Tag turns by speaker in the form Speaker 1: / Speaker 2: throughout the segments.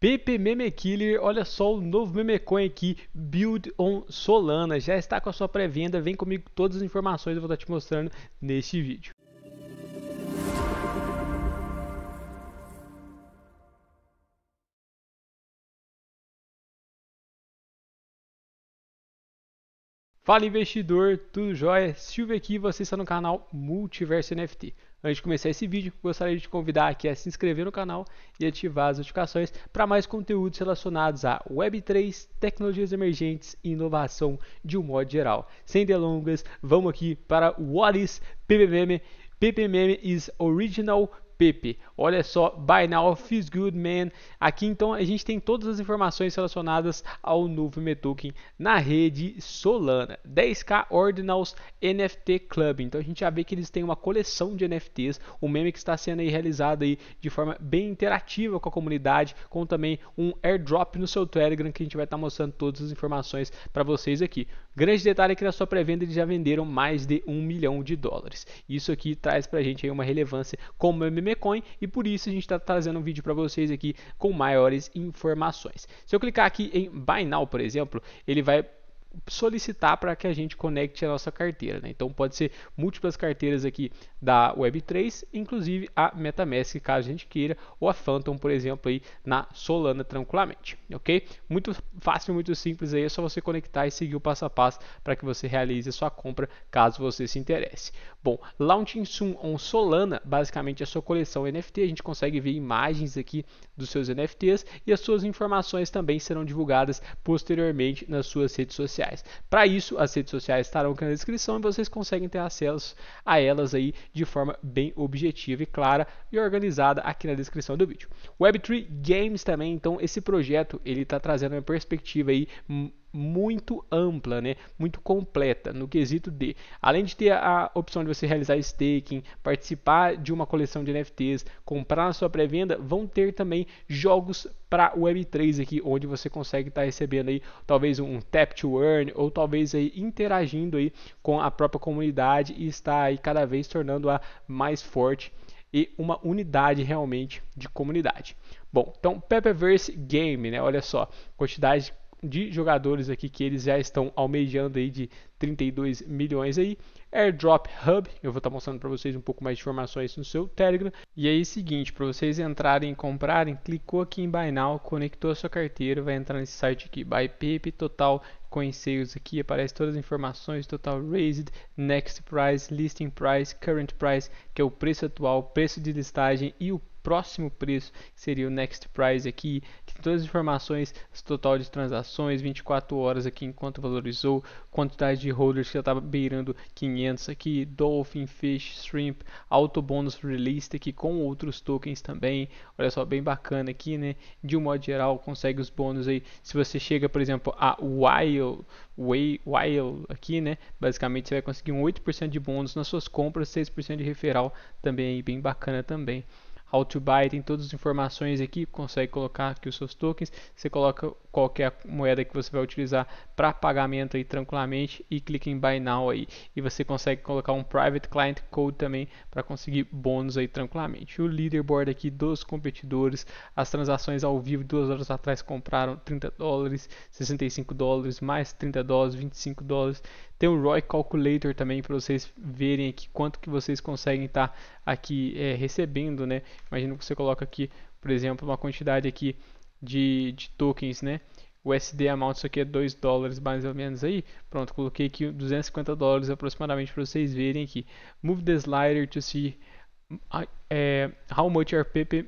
Speaker 1: PP Meme Killer, olha só o novo Memecoin aqui, Build on Solana, já está com a sua pré-venda, vem comigo todas as informações eu vou estar te mostrando neste vídeo. Fala investidor, tudo jóia? Silvio aqui, você está no canal Multiverso NFT. Antes de começar esse vídeo, gostaria de te convidar aqui a se inscrever no canal e ativar as notificações para mais conteúdos relacionados a Web3, tecnologias emergentes e inovação de um modo geral. Sem delongas, vamos aqui para o What is PPMM. PPMM is Original Pepe. Olha só, Buy Now Feels Good Man. Aqui então a gente tem todas as informações relacionadas ao novo Metoken na rede Solana. 10k Ordinals NFT Club. Então a gente já vê que eles têm uma coleção de NFTs, um meme que está sendo aí realizado aí de forma bem interativa com a comunidade, com também um airdrop no seu Telegram que a gente vai estar mostrando todas as informações para vocês aqui. Grande detalhe é que na sua pré-venda eles já venderam mais de um milhão de dólares. Isso aqui traz para a gente uma relevância como meme Mecoin e por isso a gente está trazendo um vídeo para vocês aqui com maiores informações. Se eu clicar aqui em Buy Now, por exemplo, ele vai solicitar para que a gente conecte a nossa carteira. Né? Então pode ser múltiplas carteiras aqui da Web3, inclusive a MetaMask, caso a gente queira, ou a Phantom, por exemplo, aí na Solana tranquilamente. Ok? Muito fácil, muito simples aí, é só você conectar e seguir o passo a passo para que você realize a sua compra, caso você se interesse. Bom, Launching Soon on Solana, basicamente é a sua coleção NFT, a gente consegue ver imagens aqui dos seus NFTs e as suas informações também serão divulgadas posteriormente nas suas redes sociais sociais. Para isso, as redes sociais estarão aqui na descrição e vocês conseguem ter acesso a elas aí de forma bem objetiva e clara e organizada aqui na descrição do vídeo. Web3 Games também, então esse projeto ele está trazendo uma perspectiva aí muito ampla, né? muito completa no quesito de, além de ter a opção de você realizar staking, participar de uma coleção de NFTs, comprar a sua pré-venda, vão ter também jogos para Web3 aqui, onde você consegue estar tá recebendo aí talvez um tap to earn ou talvez aí interagindo aí com a própria comunidade e estar aí cada vez tornando-a mais forte e uma unidade realmente de comunidade. Bom, então Pepperverse Game, né? Olha só, quantidade de jogadores aqui que eles já estão almejando aí de 32 milhões aí. Airdrop Hub, eu vou estar tá mostrando para vocês um pouco mais de informações no seu Telegram. E aí, seguinte, para vocês entrarem e comprarem, clicou aqui em Buy Now, conectou a sua carteira, vai entrar nesse site aqui, Buy Pip, Total Coin aqui, aparece todas as informações, Total Raised, Next Price, Listing Price, Current Price, que é o preço atual, preço de listagem e o próximo preço, que seria o Next Price aqui, que tem todas as informações, total de transações, 24 horas aqui, enquanto valorizou, quantidade de holders que já estava beirando 500 aqui, Dolphin, Fish, Shrimp, Auto Bonus Released aqui com outros tokens também, olha só, bem bacana aqui, né? De um modo geral, consegue os bônus aí. Se você chega, por exemplo, a While, Way, While aqui, né? Basicamente você vai conseguir um 8% de bônus nas suas compras, 6% de referral também aí, bem bacana também how to buy, tem todas as informações aqui, consegue colocar aqui os seus tokens, você coloca qualquer moeda que você vai utilizar para pagamento aí tranquilamente e clica em buy now aí e você consegue colocar um private client code também para conseguir bônus aí tranquilamente. O leaderboard aqui dos competidores, as transações ao vivo duas horas atrás compraram 30 dólares, 65 dólares, mais 30 dólares, 25 dólares. Tem o ROI Calculator também para vocês verem aqui quanto que vocês conseguem estar tá aqui é, recebendo, né? Imagina que você coloca aqui, por exemplo, uma quantidade aqui de, de tokens, né? O USD amount, isso aqui é 2 dólares mais ou menos aí. Pronto, coloquei aqui 250 dólares aproximadamente para vocês verem aqui. Move the slider to see uh, uh, how much are PP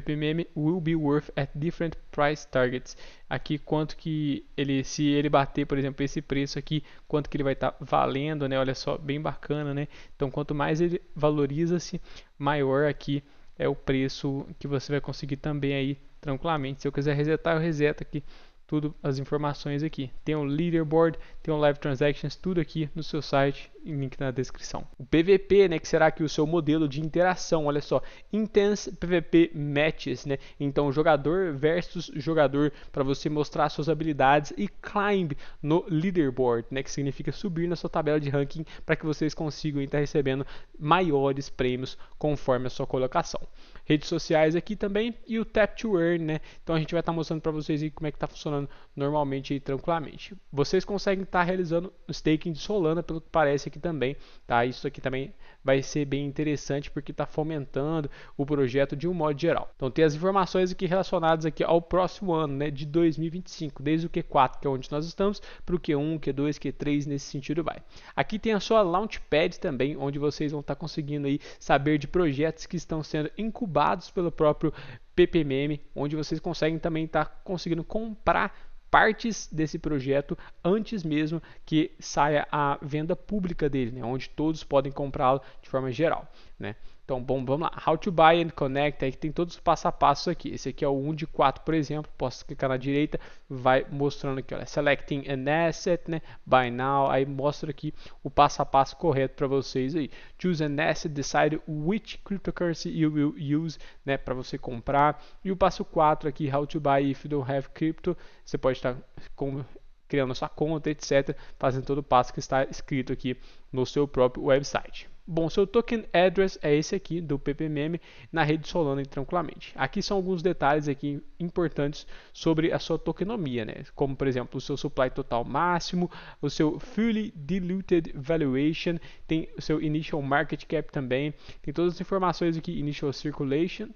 Speaker 1: ppmm will be worth at different price targets. Aqui quanto que ele se ele bater, por exemplo, esse preço aqui, quanto que ele vai estar tá valendo, né? Olha só, bem bacana, né? Então, quanto mais ele valoriza-se, maior aqui é o preço que você vai conseguir também aí tranquilamente. Se eu quiser resetar, eu reseto aqui tudo as informações aqui. Tem o um leaderboard, tem o um live transactions, tudo aqui no seu site, link na descrição. O PVP, né, que será que o seu modelo de interação, olha só, intense PVP matches, né? Então jogador versus jogador para você mostrar suas habilidades e climb no leaderboard, né, que significa subir na sua tabela de ranking para que vocês consigam estar recebendo maiores prêmios conforme a sua colocação. Redes sociais aqui também e o tap to earn, né? Então a gente vai estar mostrando para vocês como é que está funcionando funcionando normalmente e tranquilamente. Vocês conseguem estar tá realizando o staking de Solana, pelo que parece aqui também. Tá? Isso aqui também vai ser bem interessante porque está fomentando o projeto de um modo geral. Então tem as informações aqui relacionadas aqui ao próximo ano, né, de 2025, desde o Q4, que é onde nós estamos, para o Q1, Q2, Q3, nesse sentido vai. Aqui tem a sua Launchpad também, onde vocês vão estar tá conseguindo aí saber de projetos que estão sendo incubados pelo próprio PPMM, onde vocês conseguem também estar tá conseguindo comprar partes desse projeto antes mesmo que saia a venda pública dele, né? onde todos podem comprá-lo de forma geral. Né? Então, bom, vamos lá. How to buy and connect, aí tem todos os passo a passo aqui. Esse aqui é o 1 de 4, por exemplo. Posso clicar na direita, vai mostrando aqui, olha, selecting an asset, né? Buy now, aí mostra aqui o passo a passo correto para vocês aí. Choose an asset, decide which cryptocurrency you will use, né, para você comprar. E o passo 4 aqui, how to buy if you don't have crypto, você pode estar tá com criando sua conta, etc, fazendo todo o passo que está escrito aqui no seu próprio website. Bom, seu token address é esse aqui do PPMM na rede Solana tranquilamente. Aqui são alguns detalhes aqui importantes sobre a sua tokenomia, né? Como por exemplo, o seu supply total máximo, o seu fully diluted valuation, tem o seu initial market cap também, tem todas as informações aqui initial circulation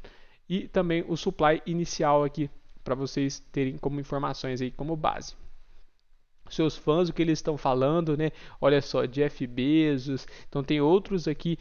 Speaker 1: e também o supply inicial aqui para vocês terem como informações aí como base seus fãs, o que eles estão falando, né? Olha só, Jeff Bezos, então tem outros aqui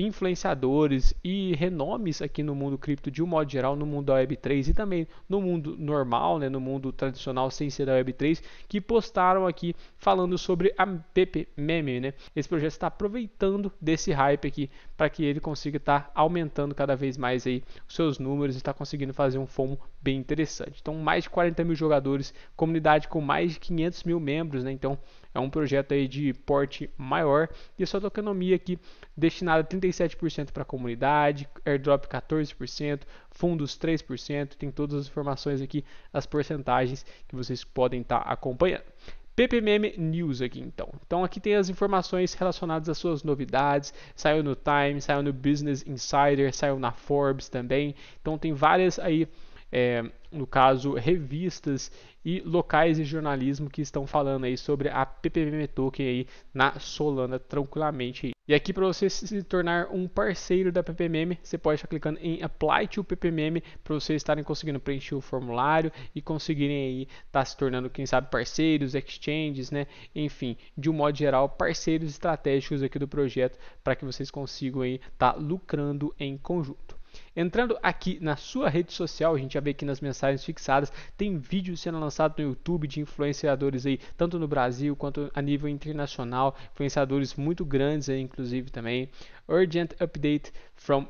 Speaker 1: influenciadores e renomes aqui no mundo cripto de um modo geral, no mundo da Web3 e também no mundo normal, né, no mundo tradicional sem ser da Web3, que postaram aqui falando sobre a PP Meme. Né? Esse projeto está aproveitando desse hype aqui para que ele consiga estar tá aumentando cada vez mais aí os seus números e está conseguindo fazer um FOMO bem interessante. Então, mais de 40 mil jogadores, comunidade com mais de 500 mil membros, né? então é um projeto aí de porte maior e a sua tokenomia aqui destinada a 35 37% para a comunidade, airdrop 14%, fundos 3%, tem todas as informações aqui, as porcentagens que vocês podem estar tá acompanhando. PPMM News aqui então. Então aqui tem as informações relacionadas às suas novidades, saiu no Time, saiu no Business Insider, saiu na Forbes também. Então tem várias aí é, no caso, revistas e locais de jornalismo que estão falando aí sobre a PPM Token aí na Solana tranquilamente. E aqui para você se tornar um parceiro da PPMM, você pode estar clicando em Apply to PPMM para vocês estarem conseguindo preencher o formulário e conseguirem aí estar tá se tornando, quem sabe, parceiros, exchanges, né? Enfim, de um modo geral, parceiros estratégicos aqui do projeto para que vocês consigam aí estar tá lucrando em conjunto. Entrando aqui na sua rede social, a gente já vê aqui nas mensagens fixadas, tem vídeo sendo lançado no YouTube de influenciadores aí, tanto no Brasil quanto a nível internacional, influenciadores muito grandes aí, inclusive também. Urgent Update from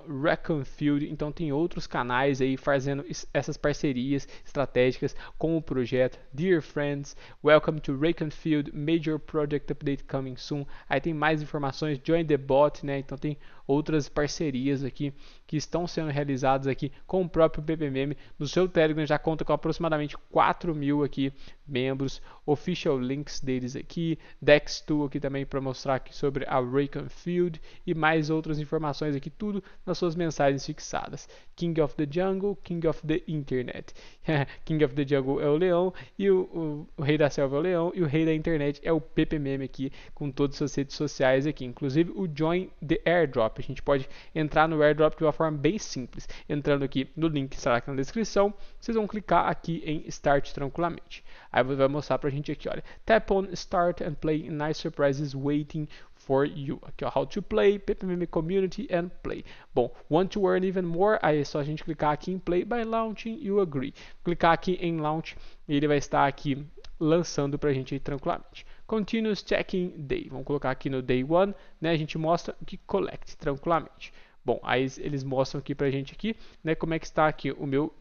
Speaker 1: Field, então tem outros canais aí fazendo essas parcerias estratégicas com o projeto Dear Friends, Welcome to Field, Major Project Update coming soon. Aí tem mais informações, join the bot, né? Então tem outras parcerias aqui que estão sendo sendo realizados aqui com o próprio BBM No seu Telegram já conta com aproximadamente 4 mil aqui membros, official links deles aqui, Dex Tool aqui também para mostrar aqui sobre a Raycon Field e mais outras informações aqui, tudo nas suas mensagens fixadas. King of the Jungle, King of the Internet. King of the Jungle é o leão e o, o, o, rei da selva é o leão e o rei da internet é o PPMM aqui com todas as redes sociais aqui, inclusive o Join the Airdrop. A gente pode entrar no Airdrop de uma forma bem simples, entrando aqui no link que estará aqui na descrição, vocês vão clicar aqui em Start tranquilamente. Aí vai mostrar pra gente aqui, olha. Tap on Start and play nice surprises waiting for you. Aqui, ó, How to play, PPMM Community and play. Bom, want to earn even more? Aí é só a gente clicar aqui em play by launching you agree. Clicar aqui em launch e ele vai estar aqui lançando pra gente aí tranquilamente. Continuous Checking Day. Vamos colocar aqui no Day one né? A gente mostra que collect tranquilamente. Bom, aí eles mostram aqui pra gente aqui, né, como é que está aqui o meu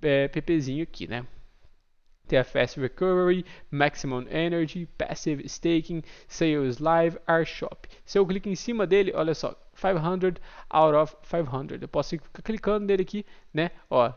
Speaker 1: é, eh, PPzinho aqui, né? TFS Recovery, Maximum Energy, Passive Staking, Sales Live, R-Shop. Se eu clico em cima dele, olha só, 500 out of 500. Eu posso ficar clicando nele aqui, né? Ó,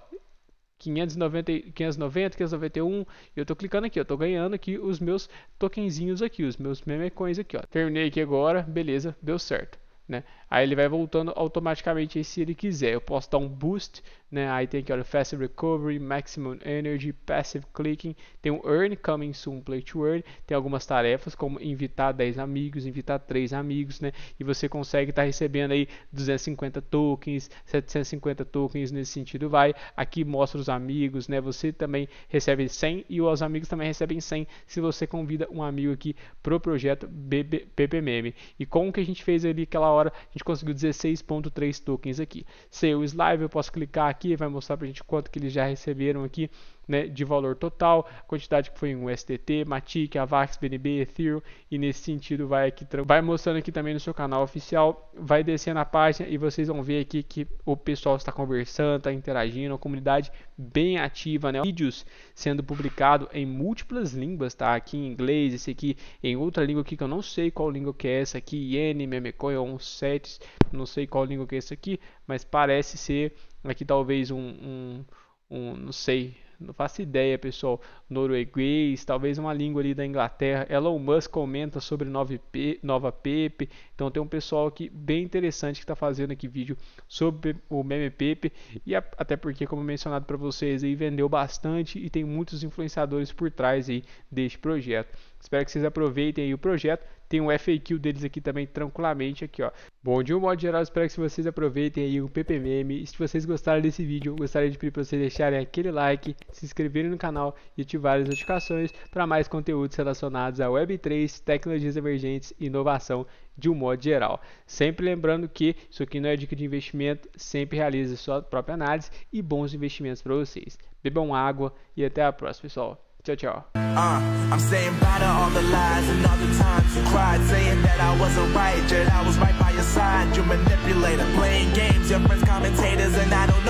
Speaker 1: 590, 590, 591, e eu tô clicando aqui, eu tô ganhando aqui os meus tokenzinhos aqui, os meus memecoins aqui, ó. Terminei aqui agora, beleza, deu certo, né? Aí ele vai voltando automaticamente aí, se ele quiser. Eu posso dar um boost, né? Aí tem aqui, olha, Fast Recovery, Maximum Energy, Passive Clicking, tem um Earn, Coming Soon, Play to Earn, tem algumas tarefas como invitar 10 amigos, invitar 3 amigos, né? E você consegue estar tá recebendo aí 250 tokens, 750 tokens nesse sentido vai. Aqui mostra os amigos, né? Você também recebe 100 e os amigos também recebem 100 se você convida um amigo aqui pro projeto BB, BBMM. E como que a gente fez ali aquela hora, a gente gente conseguiu 16.3 tokens aqui. Sales Live, eu posso clicar aqui, vai mostrar para gente quanto que eles já receberam aqui né, de valor total, a quantidade que foi em USDT, Matic, Avax, BNB, Ethereum, e nesse sentido vai aqui vai mostrando aqui também no seu canal oficial, vai descendo a página e vocês vão ver aqui que o pessoal está conversando, está interagindo, a comunidade bem ativa, né? Vídeos sendo publicado em múltiplas línguas, tá? Aqui em inglês, esse aqui em outra língua aqui que eu não sei qual língua que é essa aqui, Yen, Memecoin, 17, não sei qual língua que é essa aqui, mas parece ser aqui talvez um, um, um não sei, não faço ideia, pessoal. Norueguês, talvez uma língua ali da Inglaterra. Elon Musk comenta sobre Nova Pepe. Então tem um pessoal aqui bem interessante que está fazendo aqui vídeo sobre o meme Pepe. E até porque, como mencionado para vocês, aí vendeu bastante e tem muitos influenciadores por trás aí deste projeto. Espero que vocês aproveitem aí o projeto. Tem um FAQ deles aqui também tranquilamente aqui, ó. Bom, de um modo geral, espero que vocês aproveitem aí o PPMM. E se vocês gostaram desse vídeo, gostaria de pedir para vocês deixarem aquele like, se inscreverem no canal e ativarem as notificações para mais conteúdos relacionados a Web3, tecnologias emergentes e inovação de um modo geral. Sempre lembrando que isso aqui não é dica de investimento, sempre realize sua própria análise e bons investimentos para vocês. Bebam água e até a próxima, pessoal. Ciao, ciao. Uh, I'm saying bye to all the lies and all the times you cried, saying that I wasn't right, yet I was right by your side. You manipulator, playing games, your friends commentators, and I don't know.